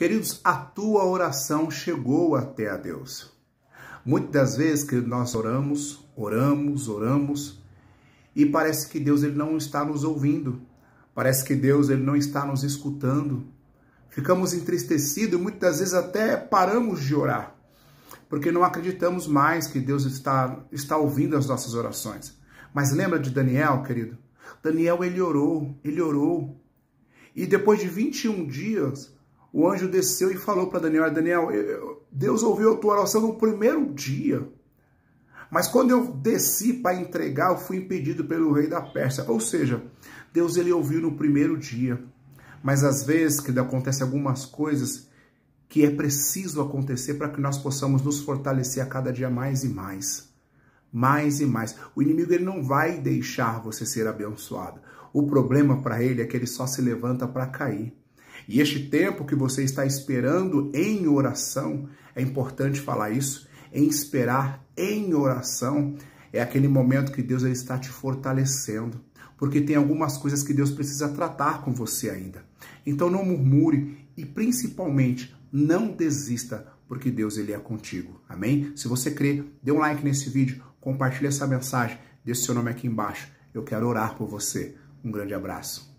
Queridos, a tua oração chegou até a Deus. Muitas das vezes, querido, nós oramos, oramos, oramos, e parece que Deus ele não está nos ouvindo. Parece que Deus ele não está nos escutando. Ficamos entristecidos e muitas vezes até paramos de orar, porque não acreditamos mais que Deus está, está ouvindo as nossas orações. Mas lembra de Daniel, querido? Daniel ele orou, ele orou. E depois de 21 dias, o anjo desceu e falou para Daniel: Daniel, Deus ouviu a tua oração no primeiro dia. Mas quando eu desci para entregar, eu fui impedido pelo rei da Pérsia. Ou seja, Deus ele ouviu no primeiro dia. Mas às vezes, que acontece algumas coisas que é preciso acontecer para que nós possamos nos fortalecer a cada dia mais e mais. Mais e mais. O inimigo ele não vai deixar você ser abençoado. O problema para ele é que ele só se levanta para cair. E este tempo que você está esperando em oração, é importante falar isso, em esperar em oração, é aquele momento que Deus está te fortalecendo, porque tem algumas coisas que Deus precisa tratar com você ainda. Então não murmure e principalmente não desista, porque Deus ele é contigo. Amém? Se você crê, dê um like nesse vídeo, compartilhe essa mensagem, deixe seu nome aqui embaixo. Eu quero orar por você. Um grande abraço.